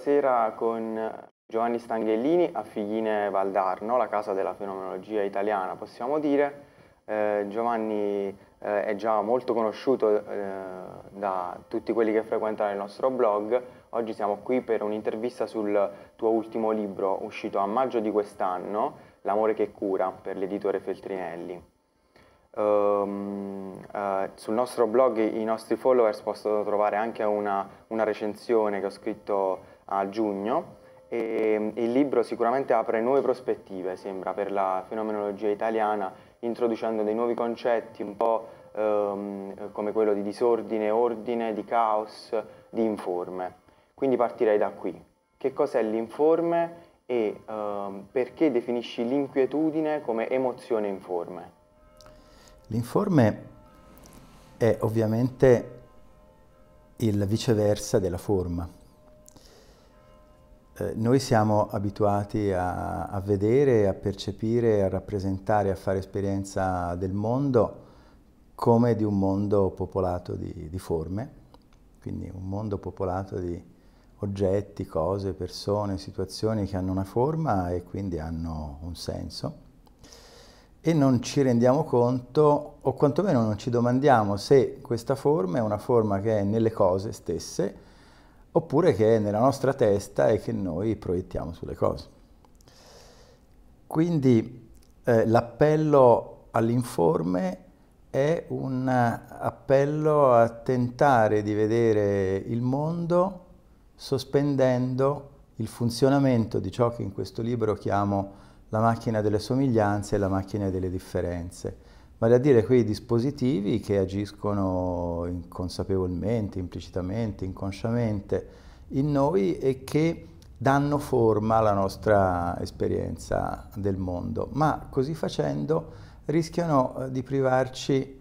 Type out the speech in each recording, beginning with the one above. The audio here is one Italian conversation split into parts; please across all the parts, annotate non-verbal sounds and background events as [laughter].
stasera con Giovanni Stanghellini a Figline Valdarno, la casa della fenomenologia italiana, possiamo dire. Eh, Giovanni eh, è già molto conosciuto eh, da tutti quelli che frequentano il nostro blog. Oggi siamo qui per un'intervista sul tuo ultimo libro, uscito a maggio di quest'anno, L'amore che cura, per l'editore Feltrinelli. Um, uh, sul nostro blog i nostri followers possono trovare anche una, una recensione che ho scritto a giugno e mm, il libro sicuramente apre nuove prospettive, sembra, per la fenomenologia italiana, introducendo dei nuovi concetti un po' ehm, come quello di disordine, ordine, di caos, di informe. Quindi partirei da qui. Che cos'è l'informe e ehm, perché definisci l'inquietudine come emozione informe? L'informe è ovviamente il viceversa della forma eh, noi siamo abituati a, a, vedere, a percepire, a rappresentare, a fare esperienza del mondo come di un mondo popolato di, di forme, quindi un mondo popolato di oggetti, cose, persone, situazioni che hanno una forma e quindi hanno un senso e non ci rendiamo conto o quantomeno non ci domandiamo se questa forma è una forma che è nelle cose stesse oppure che è nella nostra testa e che noi proiettiamo sulle cose. Quindi eh, l'appello all'informe è un appello a tentare di vedere il mondo sospendendo il funzionamento di ciò che in questo libro chiamo la macchina delle somiglianze e la macchina delle differenze vale a dire quei dispositivi che agiscono inconsapevolmente, implicitamente, inconsciamente in noi e che danno forma alla nostra esperienza del mondo, ma così facendo rischiano eh, di privarci eh,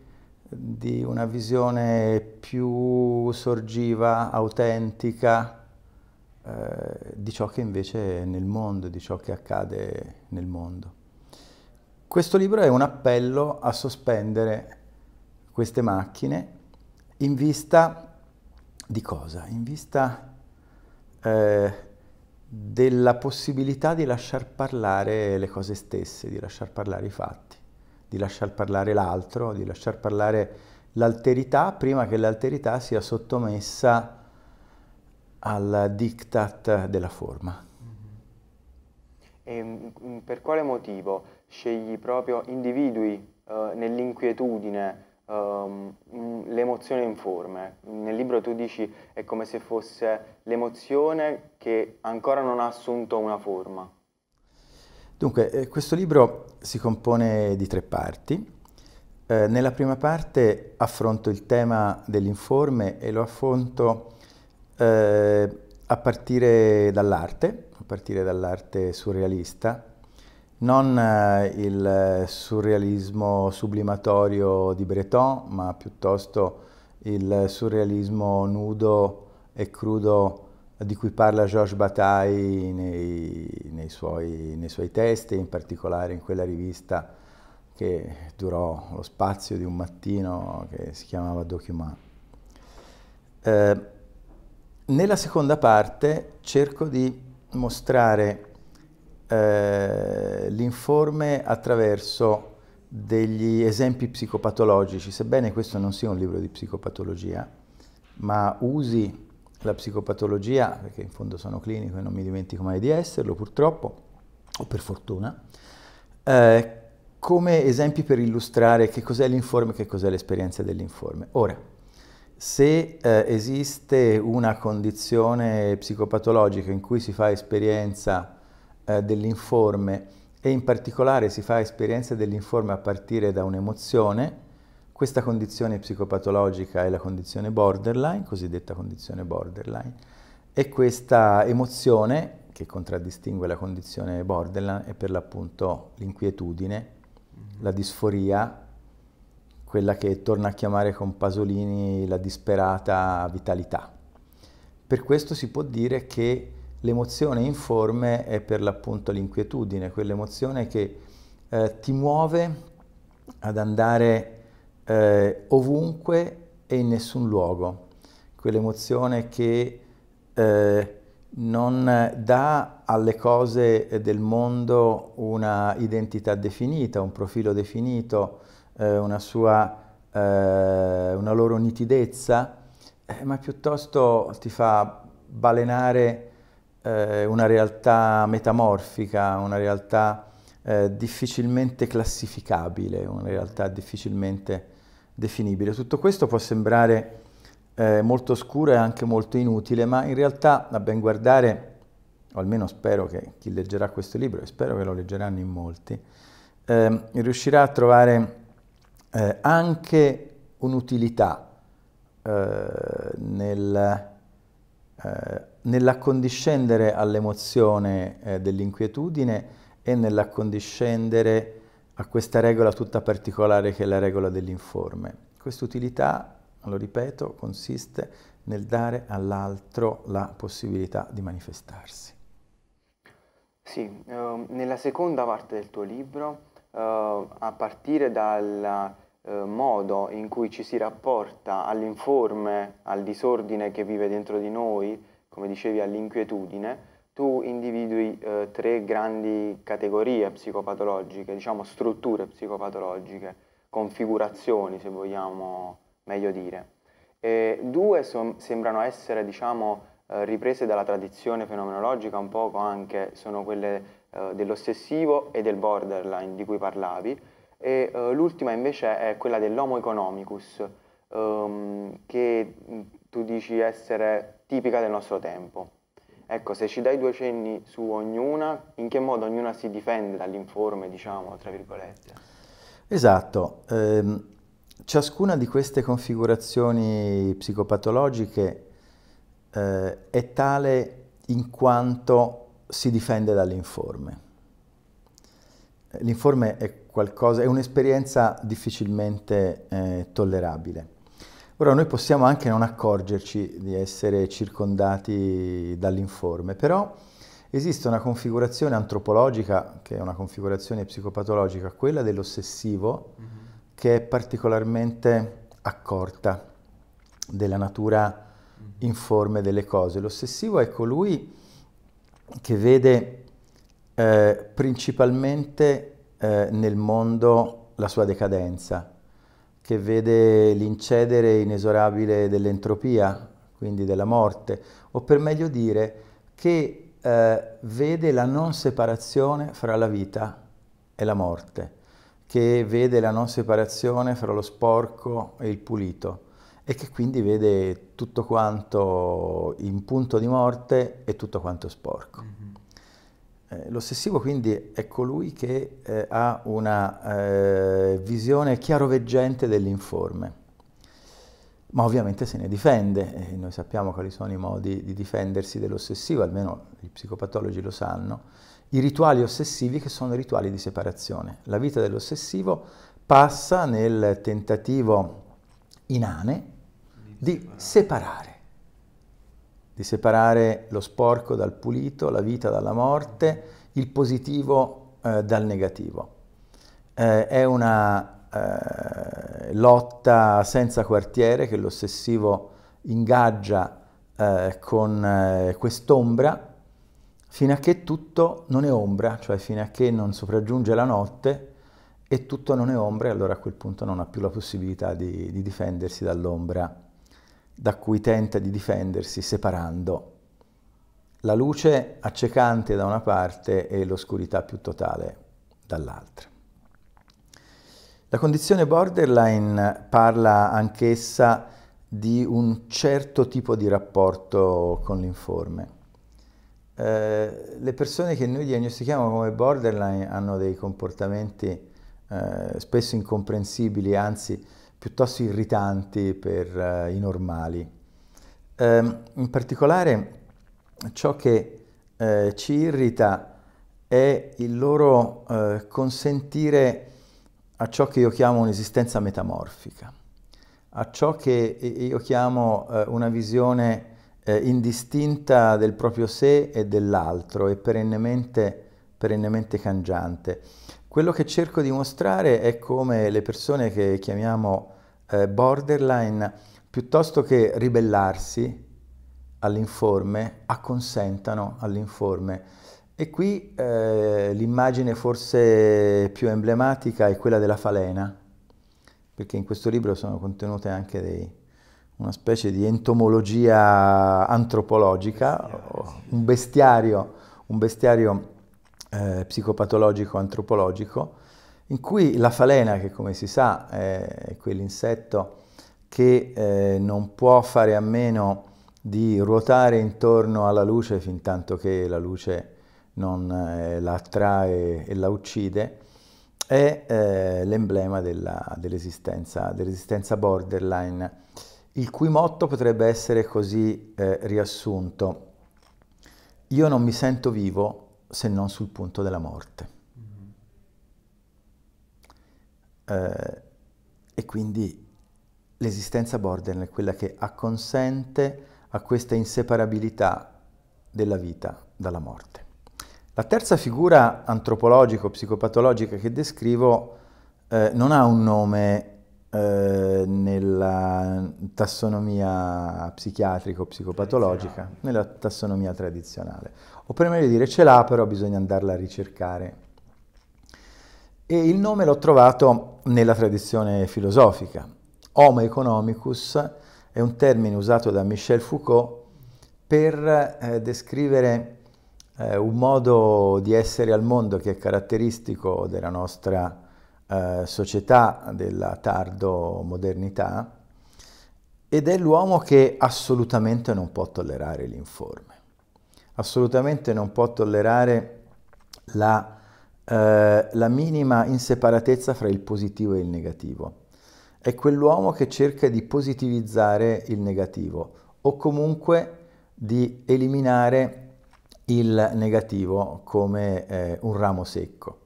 di una visione più sorgiva, autentica eh, di ciò che invece è nel mondo, di ciò che accade nel mondo. Questo libro è un appello a sospendere queste macchine in vista di cosa? In vista eh, della possibilità di lasciar parlare le cose stesse, di lasciar parlare i fatti, di lasciar parlare l'altro, di lasciar parlare l'alterità prima che l'alterità sia sottomessa al diktat della forma. Mm-hmm. E ehm, per quale motivo? scegli proprio, individui eh, nell'inquietudine um, l'emozione informe. Nel libro tu dici è come se fosse l'emozione che ancora non ha assunto una forma. Dunque, eh, questo libro si compone di tre parti. Eh, nella prima parte affronto il tema dell'informe e lo affronto eh, a partire dall'arte, a partire dall'arte surrealista, non eh, il eh, surrealismo sublimatorio di Breton, ma piuttosto il eh, surrealismo nudo e crudo di cui parla Georges Bataille nei, nei, suoi, nei suoi testi, in particolare in quella rivista che durò lo spazio di un mattino che si chiamava Document. Eh, nella seconda parte cerco di mostrare eh, l'informe attraverso degli esempi psicopatologici, sebbene questo non sia un libro di psicopatologia, ma usi la psicopatologia, perché in fondo sono clinico e non mi dimentico mai di esserlo purtroppo, o per fortuna, eh, come esempi per illustrare che cos'è l'informe e che cos'è l'esperienza dell'informe. Ora, se eh, esiste una condizione psicopatologica in cui si fa esperienza eh, dell'informe e in particolare si fa esperienza dell'informe a partire da un'emozione, questa condizione psicopatologica è la condizione borderline, cosiddetta condizione borderline, e questa emozione che contraddistingue la condizione borderline è per l'appunto l'inquietudine, mm-hmm. la disforia, quella che torna a chiamare con Pasolini la disperata vitalità. Per questo si può dire che l'emozione informe è per l'appunto l'inquietudine, quell'emozione che eh, ti muove ad andare eh, ovunque e in nessun luogo, quell'emozione che eh, non dà alle cose del mondo una identità definita, un profilo definito, eh, una, sua, eh, una loro nitidezza, eh, ma piuttosto ti fa balenare eh, una realtà metamorfica, una realtà eh, difficilmente classificabile, una realtà difficilmente definibile. Tutto questo può sembrare eh, molto oscuro e anche molto inutile, ma in realtà a ben guardare, o almeno spero che chi leggerà questo libro, e spero che lo leggeranno in molti, ehm, riuscirà a trovare eh, anche un'utilità eh, nel eh, nell'accondiscendere all'emozione eh, dell'inquietudine e nell'accondiscendere a questa regola tutta particolare che è la regola dell'informe. Quest'utilità, lo ripeto, consiste nel dare all'altro la possibilità di manifestarsi. Sì, eh, nella seconda parte del tuo libro, eh, a partire dal eh, modo in cui ci si rapporta all'informe, al disordine che vive dentro di noi, come dicevi, all'inquietudine, tu individui eh, tre grandi categorie psicopatologiche, diciamo strutture psicopatologiche, configurazioni se vogliamo meglio dire. E due so, sembrano essere diciamo, eh, riprese dalla tradizione fenomenologica un poco anche, sono quelle eh, dell'ossessivo e del borderline di cui parlavi, e eh, l'ultima invece è quella dell'homo economicus, ehm, che tu dici essere tipica del nostro tempo. Ecco, se ci dai due cenni su ognuna, in che modo ognuna si difende dall'informe, diciamo, tra virgolette? Esatto. Eh, ciascuna di queste configurazioni psicopatologiche eh, è tale in quanto si difende dall'informe. L'informe è, è un'esperienza difficilmente eh, tollerabile Ora noi possiamo anche non accorgerci di essere circondati dall'informe, però esiste una configurazione antropologica, che è una configurazione psicopatologica, quella dell'ossessivo, mm -hmm. che è particolarmente accorta della natura mm-hmm. informe delle cose. L'ossessivo è colui che vede eh, principalmente eh, nel mondo la sua decadenza, che vede l'incedere inesorabile dell'entropia, quindi della morte, o per meglio dire che eh, vede la non separazione fra la vita e la morte, che vede la non separazione fra lo sporco e il pulito e che quindi vede tutto quanto in punto di morte e tutto quanto sporco. Mm -hmm. Eh, l'ossessivo quindi è colui che eh, ha una eh, visione chiaroveggente dell'informe, ma ovviamente se ne difende, e noi sappiamo quali sono i modi di difendersi dell'ossessivo, almeno gli psicopatologi lo sanno, i rituali ossessivi che sono rituali di separazione. La vita dell'ossessivo passa nel tentativo inane di separare di separare lo sporco dal pulito, la vita dalla morte, il positivo eh, dal negativo. Eh, è una eh, lotta senza quartiere che l'ossessivo ingaggia eh, con eh, quest'ombra fino a che tutto non è ombra, cioè fino a che non sopraggiunge la notte e tutto non è ombra e allora a quel punto non ha più la possibilità di, di difendersi dall'ombra da cui tenta di difendersi separando la luce accecante da una parte e l'oscurità più totale dall'altra. La condizione borderline parla anch'essa di un certo tipo di rapporto con l'informe. Eh, le persone che noi diagnostichiamo come borderline hanno dei comportamenti eh, spesso incomprensibili, anzi piuttosto irritanti per uh, i normali. Um, in particolare ciò che uh, ci irrita è il loro uh, consentire a ciò che io chiamo un'esistenza metamorfica, a ciò che io chiamo una visione indistinta del proprio sé e dell'altro e perennemente, perennemente cangiante. Quello che cerco di mostrare è come le persone che chiamiamo eh, borderline, piuttosto che ribellarsi all'informe, acconsentano all'informe. E qui eh, l'immagine forse più emblematica è quella della falena, perché in questo libro sono contenute anche dei, una specie di entomologia antropologica, bestiario, un bestiario, un bestiario eh, psicopatologico-antropologico, in cui la falena, che come si sa è quell'insetto che eh, non può fare a meno di ruotare intorno alla luce fin tanto che la luce non eh, la attrae e la uccide, è eh, l'emblema dell'esistenza, dell borderline, il cui motto potrebbe essere così eh, riassunto. Io non mi sento vivo se non sul punto della morte. Mm-hmm. Eh, e quindi l'esistenza borderline è quella che acconsente a questa inseparabilità della vita dalla morte. La terza figura antropologico-psicopatologica che descrivo eh, non ha un nome eh, nella tassonomia psichiatrico-psicopatologica, nella tassonomia tradizionale. O per meglio dire ce l'ha, però bisogna andarla a ricercare. E il nome l'ho trovato nella tradizione filosofica. Homo economicus è un termine usato da Michel Foucault per eh, descrivere eh, un modo di essere al mondo che è caratteristico della nostra eh, società della tardo modernità ed è l'uomo che assolutamente non può tollerare l'informe, assolutamente non può tollerare la, eh, la minima inseparatezza fra il positivo e il negativo. È quell'uomo che cerca di positivizzare il negativo o comunque di eliminare il negativo come eh, un ramo secco.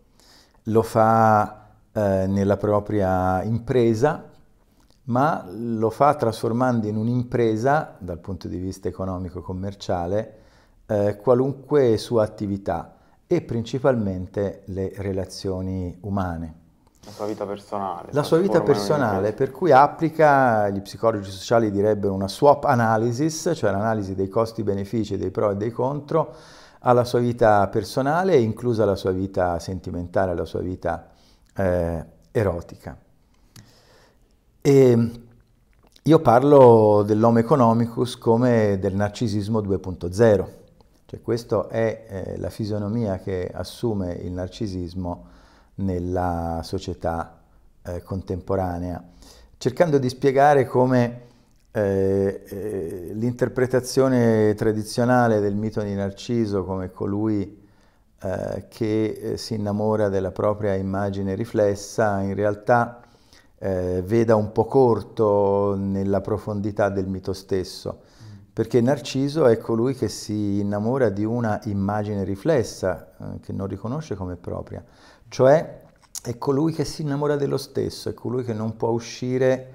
Lo fa eh, nella propria impresa, ma lo fa trasformando in un'impresa, dal punto di vista economico-commerciale, e eh, qualunque sua attività e principalmente le relazioni umane. La sua vita personale. La sua vita personale, per cui applica, gli psicologi sociali direbbero una swap analysis, cioè l'analisi dei costi-benefici, dei pro e dei contro, alla sua vita personale, inclusa la sua vita sentimentale, la sua vita eh, erotica. E io parlo dell'homo economicus come del narcisismo 2.0, cioè questa è eh, la fisionomia che assume il narcisismo nella società eh, contemporanea, cercando di spiegare come eh, eh, l'interpretazione tradizionale del mito di Narciso come colui eh, che eh, si innamora della propria immagine riflessa, in realtà eh, veda un po' corto nella profondità del mito stesso, mm. perché Narciso è colui che si innamora di una immagine riflessa, eh, che non riconosce come propria, cioè è colui che si innamora dello stesso, è colui che non può uscire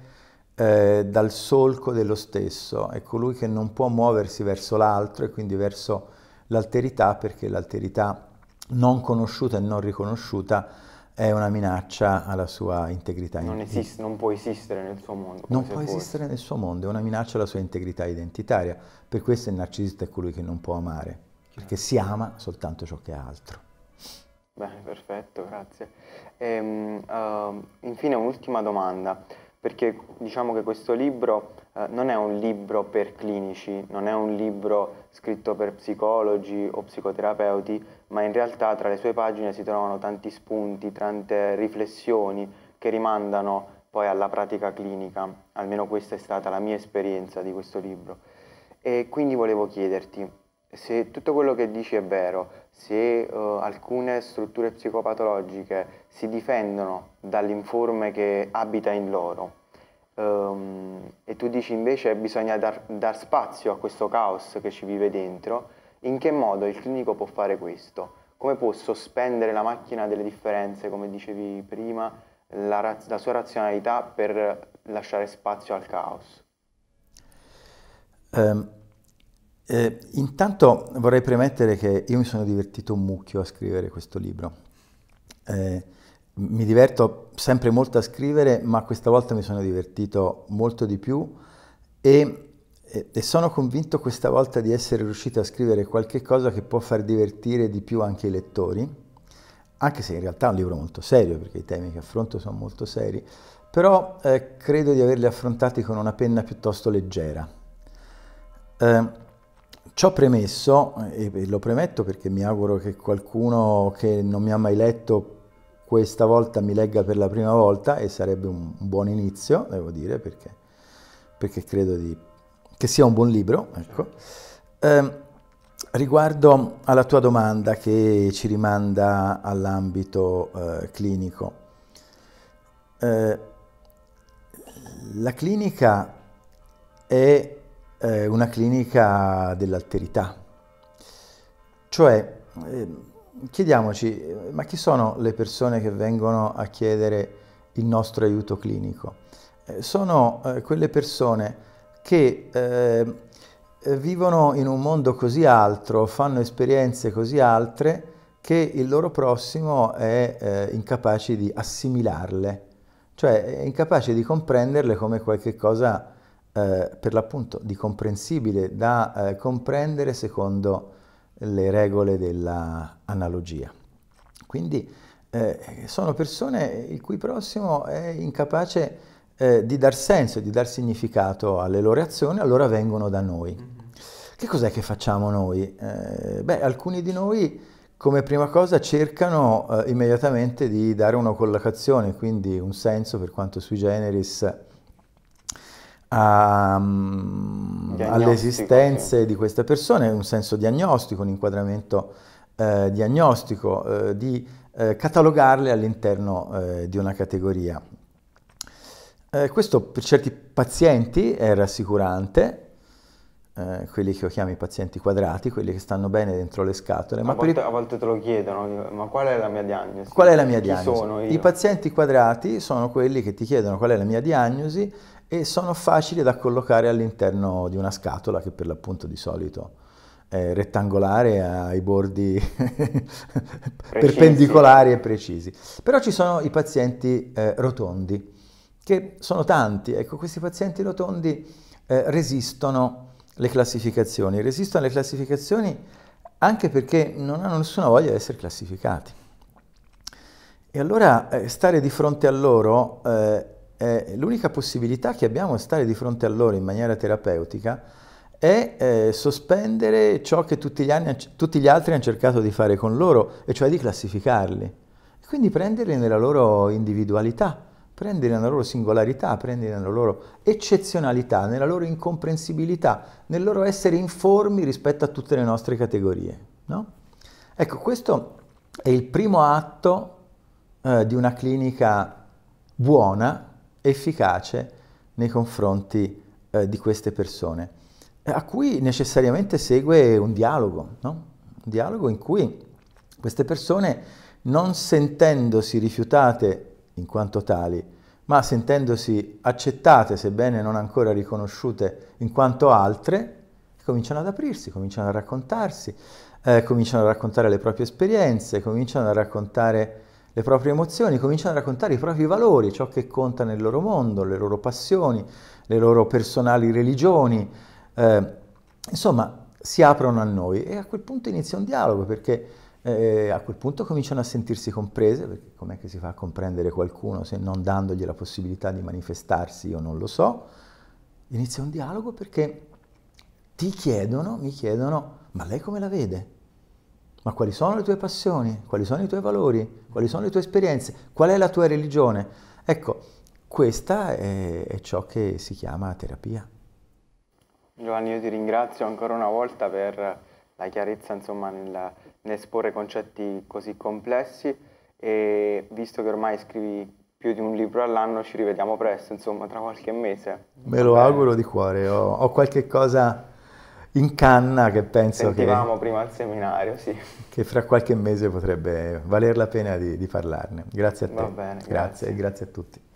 eh, dal solco dello stesso, è colui che non può muoversi verso l'altro e quindi verso l'alterità perché l'alterità non conosciuta e non riconosciuta è una minaccia alla sua integrità. Non, esiste, non può esistere nel suo mondo. Non può esistere nel suo mondo, è una minaccia alla sua integrità identitaria. Per questo il narcisista è colui che non può amare, perché si ama soltanto ciò che è altro. Bene, perfetto, grazie. E, ehm, uh, ehm, infine un'ultima domanda, perché diciamo che questo libro uh, non è un libro per clinici, non è un libro scritto per psicologi o psicoterapeuti, ma in realtà tra le sue pagine si trovano tanti spunti, tante riflessioni che rimandano poi alla pratica clinica, almeno questa è stata la mia esperienza di questo libro. E quindi volevo chiederti se tutto quello che dici è vero, se uh, alcune strutture psicopatologiche si difendono dall'informe che abita in loro, um, e tu dici invece bisogna dar, dar spazio a questo caos che ci vive dentro, in che modo il clinico può fare questo? Come può sospendere la macchina delle differenze, come dicevi prima, la, raz- la sua razionalità per lasciare spazio al caos? Um, eh, intanto vorrei premettere che io mi sono divertito un mucchio a scrivere questo libro. Eh, mi diverto sempre molto a scrivere, ma questa volta mi sono divertito molto di più e e sono convinto questa volta di essere riuscito a scrivere qualche cosa che può far divertire di più anche i lettori, anche se in realtà è un libro molto serio, perché i temi che affronto sono molto seri, però eh, credo di averli affrontati con una penna piuttosto leggera. Eh, ciò premesso, e lo premetto perché mi auguro che qualcuno che non mi ha mai letto questa volta mi legga per la prima volta e sarebbe un, un buon inizio, devo dire, perché, perché credo di che sia un buon libro, ecco. eh, riguardo alla tua domanda che ci rimanda all'ambito eh, clinico, eh, la clinica è eh, una clinica dell'alterità, cioè ehm, chiediamoci, ma chi sono le persone che vengono a chiedere il nostro aiuto clinico? Eh, sono eh, quelle persone che eh, vivono in un mondo così altro, fanno esperienze così altre, che il loro prossimo è eh, incapace di assimilarle, cioè è incapace di comprenderle come qualcosa eh, per l'appunto di comprensibile, da eh, comprendere secondo le regole dell'analogia. Quindi eh, sono persone il cui prossimo è incapace di eh, di dar senso e di dar significato alle loro azioni, allora vengono da noi. Mm-hmm. Che cos'è che facciamo noi? Eh, beh, alcuni di noi come prima cosa cercano eh, immediatamente di dare una collocazione, quindi un senso per quanto sui generis a, um, mm, alle esistenze di queste persone, un senso diagnostico, un inquadramento eh, diagnostico, eh, di eh, catalogarle all'interno eh, di una categoria. Eh, questo per certi pazienti è rassicurante, eh, quelli che io chiamo i pazienti quadrati, quelli che stanno bene dentro le scatole. Ma a volte, per... a volte te lo chiedono, ma qual è la mia diagnosi? Qual è la mia Chi diagnosi? I pazienti quadrati sono quelli che ti chiedono qual è la mia diagnosi e sono facili da collocare all'interno di una scatola che per l'appunto di solito è rettangolare ai bordi [laughs] perpendicolari e precisi. Però ci sono i pazienti eh, rotondi che sono tanti. Ecco, questi pazienti rotondi eh, resistono alle classificazioni, resistono alle classificazioni anche perché non hanno nessuna voglia di essere classificati. E allora eh, stare di fronte a loro, eh, l'unica possibilità che abbiamo di stare di fronte a loro in maniera terapeutica è eh, sospendere ciò che tutti gli, anni, tutti gli altri hanno cercato di fare con loro, e cioè di classificarli, quindi prenderli nella loro individualità prendere nella loro singolarità, prendere nella loro eccezionalità, nella loro incomprensibilità, nel loro essere informi rispetto a tutte le nostre categorie. No? Ecco, questo è il primo atto eh, di una clinica buona, efficace nei confronti eh, di queste persone, eh, a cui necessariamente segue un dialogo, no? un dialogo in cui queste persone, non sentendosi rifiutate in quanto tali, ma sentendosi accettate, sebbene non ancora riconosciute, in quanto altre, cominciano ad aprirsi, cominciano a raccontarsi, eh, cominciano a raccontare le proprie esperienze, cominciano a raccontare le proprie emozioni, cominciano a raccontare i propri valori, ciò che conta nel loro mondo, le loro passioni, le loro personali religioni. Eh, insomma, si aprono a noi e a quel punto inizia un dialogo perché e a quel punto cominciano a sentirsi comprese, perché com'è che si fa a comprendere qualcuno se non dandogli la possibilità di manifestarsi, io non lo so. Inizia un dialogo perché ti chiedono, mi chiedono, ma lei come la vede? Ma quali sono le tue passioni? Quali sono i tuoi valori? Quali sono le tue esperienze? Qual è la tua religione? Ecco, questa è, è ciò che si chiama terapia. Giovanni, io ti ringrazio ancora una volta per la chiarezza insomma, nella esporre concetti così complessi e visto che ormai scrivi più di un libro all'anno ci rivediamo presto, insomma, tra qualche mese. Me lo Beh. auguro di cuore, ho, ho, qualche cosa in canna che penso Sentivamo che... prima al seminario, sì. Che fra qualche mese potrebbe valer la pena di, di parlarne. Grazie a te. Va bene, grazie. grazie. grazie a tutti.